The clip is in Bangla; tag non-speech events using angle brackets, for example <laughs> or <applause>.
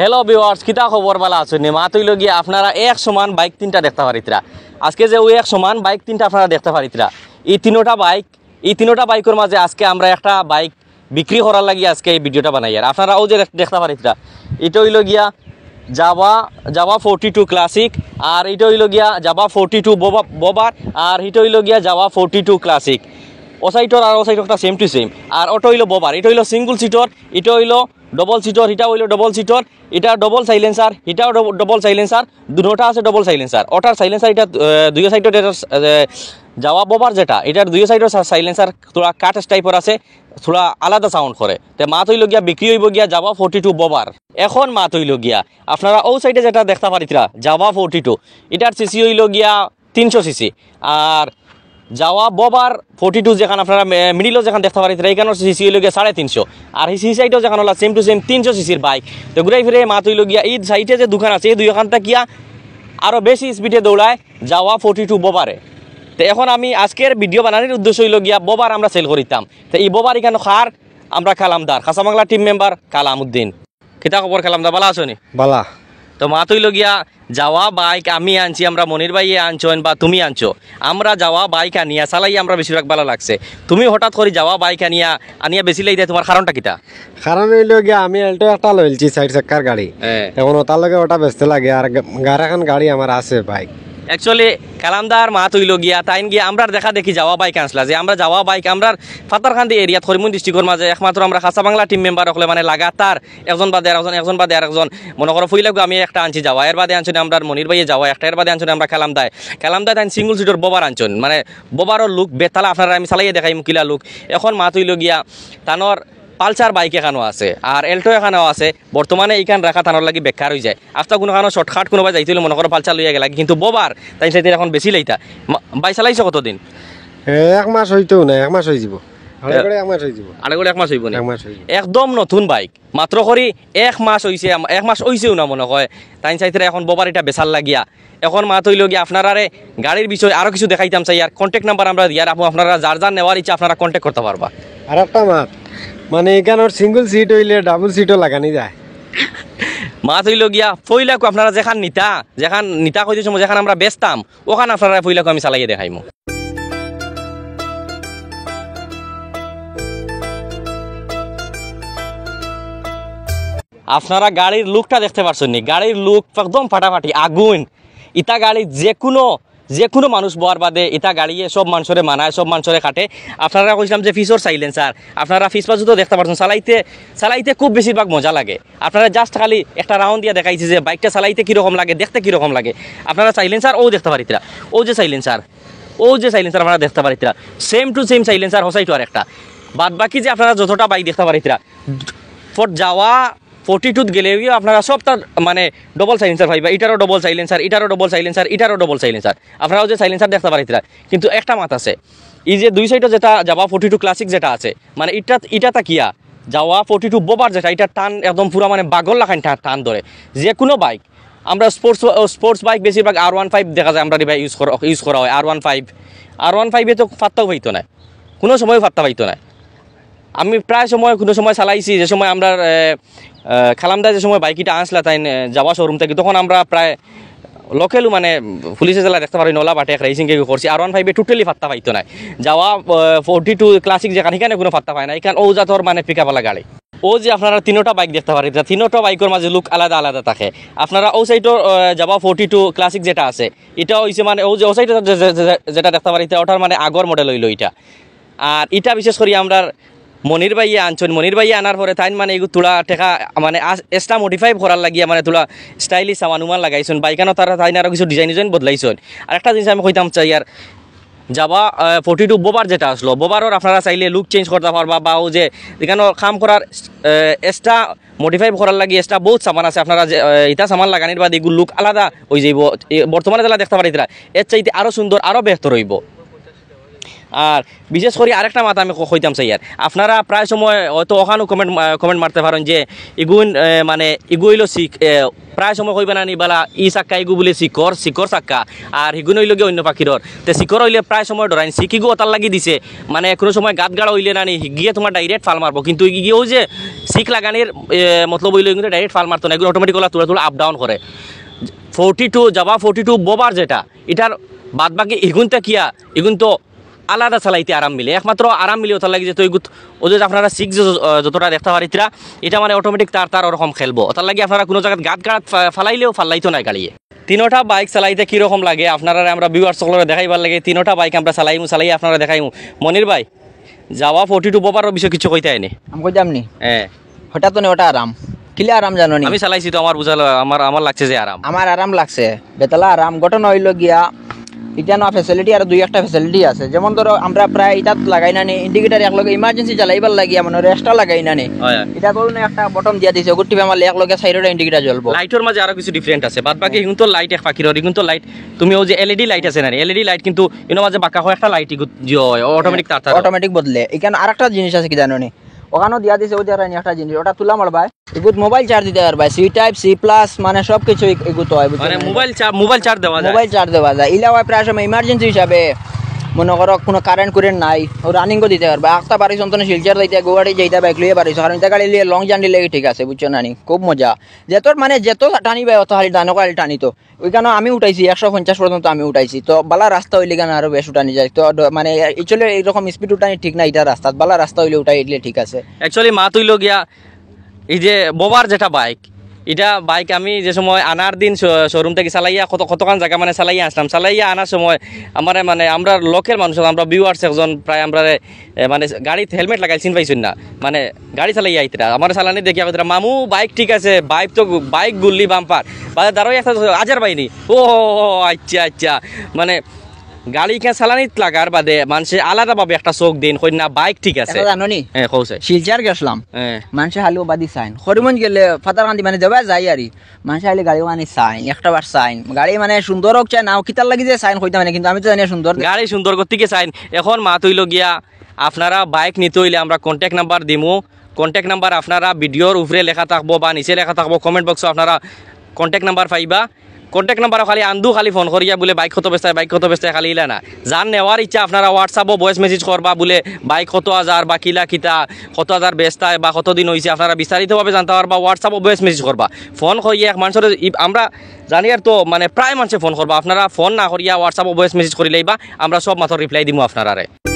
হ্যালো বিওয়ার্স কিতা খবর বালা আছো নি মাতইল গিয়ে আপনারা এক সমান বাইক তিনটা দেখতে পারিতরা আজকে যে ওই এক সমান বাইক তিনটা আপনারা দেখতে পারিতরা এই তিনোটা বাইক এই তিনোটা বাইকের মাঝে আজকে আমরা একটা বাইক বিক্রি করার লাগি আজকে এই ভিডিওটা বানাই আর আপনারাও যে দেখতে পারিতরা এটা হইল গিয়া Jawa Jawa forty two classic আর এটা হইল গিয়া জাবা ফোরটি টু বোবা বোবার আর এটা হইল গিয়া জাবা ফোরটি টু ক্লাসিক ও সাইটর আর ও সাইটরটা সেম টু সেম আর ওটা হইল বোবার এটা হইল সিঙ্গল সিটর এটা হইল ডবল সিটর এটা হইল ডবল সিটর এটা ডবল সাইলেন্সার হিটাও ডবল সাইলেন্সার দুটা আছে ডবল সাইলেন্সার ওটার সাইলেন্সার এটা দুই এটা যাওয়া বোবার যেটা এটার দুই সাইডের সাইলেন্সার তোরা কাঠ টাইপের আছে থোড়া আলাদা সাউন্ড করে তে মাত হইল গিয়া বিক্রি হইব গিয়া জাবা ফোর্টি টু ববার এখন মাত হইল গিয়া আপনারা ও সাইডে যেটা দেখতে পারিতরা জাবা ফোর্টি টু এটার সিসি হইল গিয়া তিনশো সিসি আর যাওয়া ববার ফোর্টি টু যেখানে আপনারা মিডিলও যেখানে দেখতে পারেন এইখানে সিসি হইল গিয়া সাড়ে তিনশো আর এই সিসি সাইডও যেখানে হলো সেম টু সেম তিনশো সিসির বাইক তো ঘুরে ফিরে মাত হইল গিয়া এই সাইডে যে দোকান আছে এই দুইখানটা কিয়া আরও বেশি স্পিডে দৌড়ায় যাওয়া ফোর্টি টু ববারে তো এখন আমি আজকের ভিডিও বানানোর উদ্দেশ্য হইল গিয়া ববার আমরা সেল করিতাম তো এই ববার এখানে খার আমরা কালামদার খাসামাংলা টিম মেম্বার উদ্দিন কিতা খবর কালামদা বালা আসনি বালা তো মা তুইল গিয়া যাওয়া বাইক আমি আনছি আমরা মনির ভাই আনছোন বা তুমি আনছো আমরা যাওয়া বাইক আনিয়া চালাই আমরা বেশিরভাগ ভালো লাগছে তুমি হঠাৎ করে যাওয়া বাইক আনিয়া আনিয়া বেশি লাগে তোমার কারণটা কিটা কারণ হইল গিয়া আমি এল্টো একটা লইলছি সাইড চাক্কার গাড়ি হ্যাঁ। এখন ওটার লগে ওটা বেসতে লাগে আর গাড়ি এখন গাড়ি আমার আছে বাইক অ্যাকচুয়ালি কালামদার মা হইল গিয়া তাইন গিয়া আমরা দেখা দেখি যাওয়া বাইক আনসলা যে আমরা যাওয়া বাইক আমরা ফাতারখান্দি এরিয়াত হরিমুন ডিস্ট্রিক্টর মাঝে একমাত্র আমরা খাসা বাংলা টিম মেম্বার হলে মানে লাগাতার একজন বাদে একজন একজন বাদে আরেকজন মনে করো ফুইলে আমি একটা আনছি যাওয়া এর বাদে আনছি আমরা মনির ভাইয়ে যাওয়া একটা এর বাদে আনছি আমরা কালামদায় কালামদায় তাই সিঙ্গল সিটর বোবার আনছেন মানে বোবারও লুক বেতালা আপনারা আমি চালাইয়ে দেখাই কিলা লুক এখন মা হইল গিয়া তানর পালসার বাইক এখানেও আছে আর এল্টো এখানেও আছে বর্তমানে এখানে রাখা থানোর লাগে বেকার হয়ে যায় আস্তা কোনো কারণে শর্টকাট কোনোবা যাইছিল মনে করো পালসার লইয়া গেলা কিন্তু ববার তাই সেদিন এখন বেশি লাইতা বাই চালাইছো কতদিন এক মাস হইতেও না এক মাস হয়ে যাব একদম নতুন বাইক মাত্র করি এক মাস হয়েছে এক মাস হয়েছেও না মনে হয় তাই চাইতে এখন ববার এটা বেচার লাগিয়া এখন মাত হইল গিয়ে আপনারারে গাড়ির বিষয়ে আরো কিছু দেখাইতাম চাই আর কন্টেক্ট নাম্বার আমরা দিয়ে আপনারা যার যার নেওয়ার ইচ্ছা আপনারা কন্টেক্ট করতে পারবা আর একটা মাত মানে এখানোর সিঙ্গল সিট হইলে ডাবল সিটও লাগানি যায় <laughs> মাছ হইল গিয়া ফইলাকু আপনারা যেখান নিতা যেখান নিতা কইতে সময় যেখান আমরা বেচতাম ওখান আপনারা ফইলাকু আমি চালাইয়ে দেখাইমু আপনারা গাড়ির লুকটা দেখতে পারছেন নি গাড়ির লুক একদম ফাটাফাটি আগুন ইতা গাড়ি যে কোনো যে কোনো মানুষ বয়ার বাদে এটা গাড়িয়ে সব মানুষরে মানায় সব মানুষরে কাটে আপনারা কইছিলাম যে ফিসর চাইলেন স্যার আপনারা ফিস পাশু তো দেখতে পারছেন চালাইতে চালাইতে খুব বেশিরভাগ মজা লাগে আপনারা জাস্ট খালি একটা রাউন্ড দিয়ে দেখাইছে যে বাইকটা চালাইতে কীরকম লাগে দেখতে কীরকম লাগে আপনারা চাইলেন স্যার ও দেখতে পারিতরা ও যে চাইলেন স্যার ও যে স্যার আপনারা দেখতে তা সেম টু সেম স্যার হসাইটো আর একটা বাদ বাকি যে আপনারা যতটা বাইক দেখতে পারিতরা ফট যাওয়া ফোর্টি টুথ গেলে আপনারা সবটার মানে ডবল সাইলেন্সার ভাইবা এটারও ডবল সাইলেন্সার এটারও ডবল সাইলেন্সার এটারও ডবল সাইলেন্সার আপনারাও যে সাইলেন্সার দেখতে পারিতরা কিন্তু একটা মাত আছে এই যে দুই সাইডে যেটা যাওয়া ফোর্টি টু ক্লাসিক যেটা আছে মানে ইটা এটা কিয়া যাওয়া ফোর্টি টু বোবার যেটা এটা টান একদম পুরো মানে বাগল লাখান টান ধরে যে কোনো বাইক আমরা স্পোর্টস স্পোর্টস বাইক বেশিরভাগ আর ওয়ান ফাইভ দেখা যায় আমরা ইউজ করা ইউজ করা হয় আর ওয়ান ফাইভ আর ওয়ান ফাইভে তো ফাত্তাও পাইতো না কোনো সময় ফাত্তা পাইতো না আমি প্রায় সময় কোনো সময় চালাইছি যে সময় আমরা খালামদা যে সময় বাইকিটা আনছিল তাই যাওয়া শোরুম থেকে তখন আমরা প্রায় লোকেলও মানে পুলিশে জেলা দেখতে পারি নলা বাটে রাইসিং কেউ করছি আর ওয়ান ফাইভে টোটালি ফাত্তা পাইতো না যাওয়া ফোরটি টু ক্লাসিক যেখানে সেখানে কোনো ফাত্তা পায় না এখানে ও জাতর মানে পিকাপালা গাড়ি ও যে আপনারা তিনোটা বাইক দেখতে পারি তিনোটা বাইকের মাঝে লুক আলাদা আলাদা থাকে আপনারা ও সাইডের যাওয়া ফোরটি টু ক্লাসিক যেটা আছে এটা হয়েছে মানে ও যে ও সাইডে যেটা দেখতে পারি ওটার মানে আগর মডেল হইল এটা আর এটা বিশেষ করে আমরা মনির ভাইয়া আনছেন মনির ভাইয়া আনার পরে তাই মানে এগুলো তোলা টেকা মানে এক্সট্রা মডিফাই করার লাগিয়া মানে তোলা স্টাইলিশ আমার উমান লাগাইছেন বাইকানো তারা তাই আরও কিছু ডিজাইন ডিজাইন বদলাইছেন আর একটা জিনিস আমি কইতাম চাই আর যাবা ফোর্টি টু বোবার যেটা আসলো বোবারও আপনারা চাইলে লুক চেঞ্জ করতে পারবা বা যে এখানে কাম করার এক্সট্রা মডিফাই করার লাগে এক্সট্রা বহুত সামান আছে আপনারা যে ইটা সামান লাগানির বাদ এগুলো লুক আলাদা হয়ে যাইব বর্তমানে যারা দেখতে পারি এর চাইতে আরও সুন্দর আরও বেহতর হইব আর বিশেষ করে আরেকটা মাথা আমি কইতাম সাইয়ার আপনারা প্রায় সময় হয়তো ওখানেও কমেন্ট কমেন্ট মারতে পারেন যে ইগুন মানে ইগুইল শিখ প্রায় সময় কইবা না নিবালা ই চাক্কা ইগু বলে শিকর শিকর চাক্কা আর সিগুন হইলে অন্য পাখিরর তে শিকর হইলে প্রায় সময় ডরাইন শিকিগু অতার লাগি দিছে মানে কোনো সময় গাত গাড়া হইলে নানি গিয়ে তোমার ডাইরেক্ট ফাল মারবো কিন্তু গিয়েও যে শিখ লাগানির মতলব হইলে কিন্তু ডাইরেক্ট ফাল মারতো না এগুলো অটোমেটিক ওলা তোলা তোলা আপ ডাউন করে forty two Jawa forty two bobber যেটা এটার বাদ বাকি এগুন কিয়া এগুন তো আলাদা চালাইতে আরাম মিলে একমাত্র আরাম মিলে ওটা লাগে যে তৈগুত ও যদি আপনারা সিক্স যতটা দেখতে পারিতরা এটা মানে অটোমেটিক তার তার ওরকম খেলবো ওটার লাগে আপনারা কোনো জায়গায় গাত গাঁত ফালাইলেও ফালাইতো নাই গাড়িয়ে তিনোটা বাইক চালাইতে কীরকম লাগে আপনারা আমরা ভিউয়ার্স সকলের দেখাইবার লাগে তিনোটা বাইক আমরা চালাইমু চালাই আপনারা দেখাইমু মনির ভাই যাওয়া ফোর্টি টু বোপারও বিষয় কিছু কইতে আইনি আমি কইতাম নি হ্যাঁ হঠাৎ তো ওটা আরাম কিলে আরাম জানো আমি চালাইছি তো আমার বুঝালো আমার আমার লাগছে যে আরাম আমার আরাম লাগছে বেতলা আরাম ঘটনা হইল গিয়া ইটা না ফেসিলিটি আর দুই একটা ফেসিলিটি আছে যেমন ধরো আমরা প্রায় এটা লাগাই না ইন্ডিকেটার একলগে ইমার্জেন্সি জ্বালাইবার লাগি মানে এক্সট্রা লাগাই না নি এটা করুন একটা বটম দিয়া দিছে ওগুটি আমার একলগে সাইডে ইন্ডিকেটার জ্বলবো লাইটের মাঝে আরো কিছু ডিফারেন্ট আছে বাদ বাকি কিন্তু লাইট এক পাখির কিন্তু লাইট তুমি ওই যে এলইডি লাইট আছে না এলইডি লাইট কিন্তু এর মাঝে বাঁকা হয় একটা লাইট অটোমেটিক তার অটোমেটিক বদলে এখানে আরেকটা জিনিস আছে কি জানো নি ওখানেও দিয়া দিছে ওই দেওয়ার একটা জিনিস ওটা তুলা মারবাই এগুত মোবাইল চার্জ দিতে পারবাই সি টাইপ সি প্লাস মানে সব কিছু এগুত হয় মানে মোবাইল মোবাইল চার্জ দেওয়া মোবাইল চার্জ দেওয়া যায় ইলা হয় প্রায় সময় ইমার্জেন্সি হিসাবে মনে করো কোনো কারেন্ট কুরেন্ট নাই ও রানিংও দিতে পারবে একটা বাড়ি সন্তনে শিলচর দিতে গুয়াহাটি যেতে বাইক লিয়ে পারিস কারণ এটা গাড়ি লিয়ে লং জার্নি লেগে ঠিক আছে বুঝছো নানি খুব মজা তোর মানে যেত টানিবে অত হালি টানো গাড়ি টানি তো ওই কেন আমি উঠাইছি একশো পঞ্চাশ পর্যন্ত আমি উঠাইছি তো বালা রাস্তা হইলে কেন আরও বেশ উঠানি যায় তো মানে একচুয়ালি এইরকম স্পিড উঠানি ঠিক না এটা রাস্তা বালা রাস্তা হইলে উঠাই এলে ঠিক আছে একচুয়ালি মা তুইলো গিয়া এই যে বোবার যেটা বাইক এটা বাইক আমি যে সময় আনার দিন শোরুম থেকে চালাইয়া কত কতক্ষণ জায়গা মানে চালাইয়া আসলাম চালাইয়া আনার সময় আমার মানে আমরা লোকের মানুষ আমরা ভিউয়ার্স একজন প্রায় আমরা মানে গাড়িতে হেলমেট লাগাইছিন পাইছেন না মানে গাড়ি চালাইয়া আইতরা আমার চালানি দেখি আইতরা মামু বাইক ঠিক আছে বাইক তো বাইক গুল্লি বাম্পার বা দাঁড়াই আসার আজার বাইনি ও আচ্ছা আচ্ছা মানে গাড়ি কে চালানিত লাগার বাদে মানুষের আলাদা ভাবে একটা চোখ দিন কই না বাইক ঠিক আছে জানো হ্যাঁ শিলচার গেছলাম মানুষের হালিও বাদি সাইন খরিমন গেলে কান্দি মানে দেবা যাই আর মানুষের হালি গাড়ি মানে সাইন একটা বার সাইন গাড়ি মানে সুন্দর হোক চাই না কিতার লাগি যে সাইন কইতাম মানে কিন্তু আমি তো জানি সুন্দর গাড়ি সুন্দর গতিকে সাইন এখন মা তুইল গিয়া আপনারা বাইক নিতে হইলে আমরা কন্ট্যাক্ট নাম্বার দিমু কন্ট্যাক্ট নাম্বার আপনারা ভিডিওর উপরে লেখা থাকবো বা নিচে লেখা থাকবো কমেন্ট বক্সে আপনারা কন্ট্যাক্ট নাম্বার পাইবা কন্ট্যাক্ট নাম্বার খালি আন্দু খালি ফোন করিয়া বলে বাইক কত বেস্তায় বাইক কত বেস্তায় খালি ইলা না যার নেওয়ার ইচ্ছা আপনারা হোয়াটসঅ্যাপও ভয়েস মেসেজ করবা বলে বাইক কত হাজার বা কিলা কিতা কত হাজার বেস্তায় বা কতদিন হয়েছে আপনারা বিস্তারিতভাবে জানতে পারবা হোয়াটসঅ্যাপও ভয়েস মেসেজ করবা ফোন করিয়া এক মানুষের আমরা জানি আর তো মানে প্রায় মানুষে ফোন করবা আপনারা ফোন না করিয়া হোয়াটসঅ্যাপও ভয়েস মেসেজ করিলেই বা আমরা সব মাথার রিপ্লাই দিব আপনারা